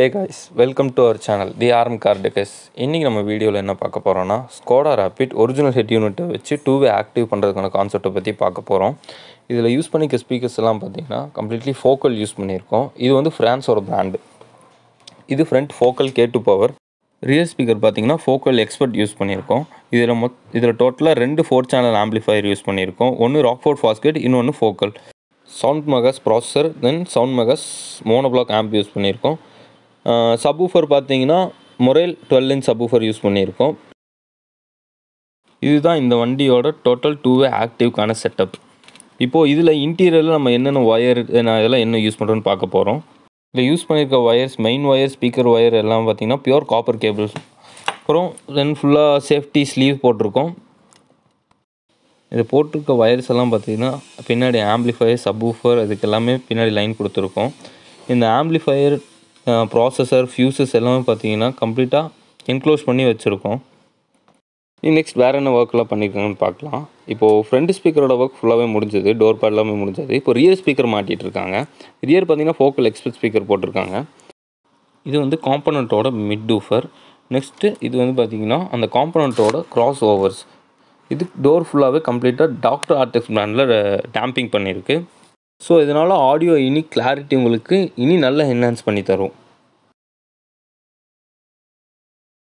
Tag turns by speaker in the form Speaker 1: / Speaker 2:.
Speaker 1: A guys welcome to our channel the arm car techs இன்றைக்கி நம்ம வீடியோவில் என்ன பார்க்க போகிறோம்னா ஸ்கோடா ரேபிட் ஒரிஜினல் ஹெட் யூனிட்டை வச்சு டூவே ஆக்டிவ் பண்ணுறதுக்கான கான்செப்டை பற்றி பார்க்க போகிறோம் இதில் யூஸ் பண்ணிக்க ஸ்பீக்கர்ஸ்லாம் பார்த்தீங்கன்னா பார்த்திங்கன்னா கம்ப்ளீட்லி ஃபோக்கல் யூஸ் பண்ணியிருக்கோம் இது வந்து ஃப்ரான்ஸோட பிராண்டு இது front Focal K two power rear speaker பார்த்தீங்கன்னா ஃபோக்கல் எக்ஸ்பர்ட் யூஸ் பண்ணியிருக்கோம் இதில் மொத் இதில் டோட்டலாக ரெண்டு ஃபோர் சேனல் ஆம்பிளிஃபையர் யூஸ் பண்ணியிருக்கோம் ஒன்று ராக்ஃபோர்ட் ஃபாஸ்கெட் இன்னொன்று Focal Sound Magus processor then Sound Magus mono block amp use பண்ணியிருக்கோம் சப்வூஃபர் பார்த்தீங்கன்னா Morel twelve inch subwoofer use பண்ணியிருக்கோம் இதுதான் இந்த வண்டியோட டோட்டல் டூ வே ஆக்டிவ்க்கான செட்டப் இப்போது இதில் இன்டீரியரில் நம்ம என்னென்ன ஒயர் நான் இதெல்லாம் என்ன யூஸ் பண்ணுறோன்னு பார்க்க போகிறோம் இதில் யூஸ் பண்ணியிருக்க wires main wire speaker wire எல்லாம் பார்த்திங்கன்னா பியூர் காப்பர் கேபிள்ஸ் அப்புறம் தென் ஃபுல்லாக சேஃப்டி ஸ்லீவ் போட்டிருக்கோம் இது போட்டிருக்க ஒயர்ஸ் எல்லாம் பார்த்திங்கன்னா பின்னாடி ஆம்பிளிஃபயர் சப்வூஃபர் அதுக்கு எல்லாமே பின்னாடி லைன் கொடுத்துருக்கோம் இந்த ஆம்பிளிஃபயர் ப்ராசஸர் ஃபியூசஸ் எல்லாமே பார்த்தீங்கன்னா கம்ப்ளீட்டாக என்க்ளோஸ் பண்ணி வச்சுருக்கோம் நெக்ஸ்ட் வேறு என்ன ஒர்க்லாம் பண்ணியிருக்காங்கன்னு பார்க்கலாம் இப்போது ஃப்ரண்ட் ஸ்பீக்கரோட ஒர்க் ஃபுல்லாகவே முடிஞ்சது டோர் பேட் எல்லாமே முடிஞ்சது இப்போ ரியர் ஸ்பீக்கர் மாட்டிகிட்டு இருக்காங்க ரியர் பார்த்தீங்கன்னா ஃபோக்கல் எக்ஸ்பிரஸ் ஸ்பீக்கர் போட்டிருக்காங்க இது வந்து காம்பனண்ட்டோட மிட் டூஃபர் நெக்ஸ்ட்டு இது வந்து பார்த்திங்கன்னா அந்த காம்பனண்ட்டோட க்ராஸ் ஓவர்ஸ் இது டோர் ஃபுல்லாகவே கம்ப்ளீட்டாக டாக்டர் ஆர்டெக்ஸ் பிராண்டில் டேம்பிங் பண்ணியிருக்கு ஸோ இதனால் ஆடியோ இனி கிளாரிட்டி உங்களுக்கு இனி நல்லா என்ஹான்ஸ் பண்ணி தரும்